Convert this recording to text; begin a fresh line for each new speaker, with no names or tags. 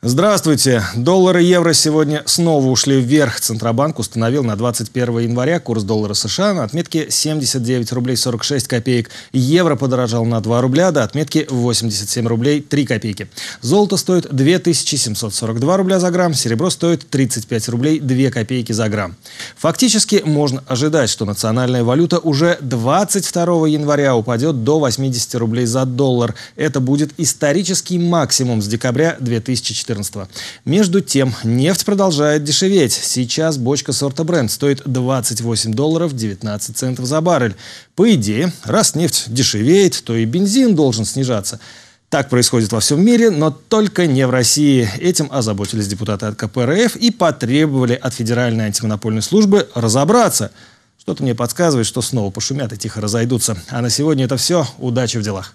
Здравствуйте. Доллары, и евро сегодня снова ушли вверх. Центробанк установил на 21 января курс доллара США на отметке 79 рублей 46 копеек. Евро подорожал на 2 рубля до отметки 87 рублей 3 копейки. Золото стоит 2742 рубля за грамм, серебро стоит 35 рублей 2 копейки за грамм. Фактически можно ожидать, что национальная валюта уже 22 января упадет до 80 рублей за доллар. Это будет исторический максимум с декабря 2014 2014. Между тем, нефть продолжает дешеветь. Сейчас бочка сорта Brent стоит 28 долларов 19 центов за баррель. По идее, раз нефть дешевеет, то и бензин должен снижаться. Так происходит во всем мире, но только не в России. Этим озаботились депутаты от КПРФ и потребовали от Федеральной антимонопольной службы разобраться. Что-то мне подсказывает, что снова пошумят и тихо разойдутся. А на сегодня это все. Удачи в делах.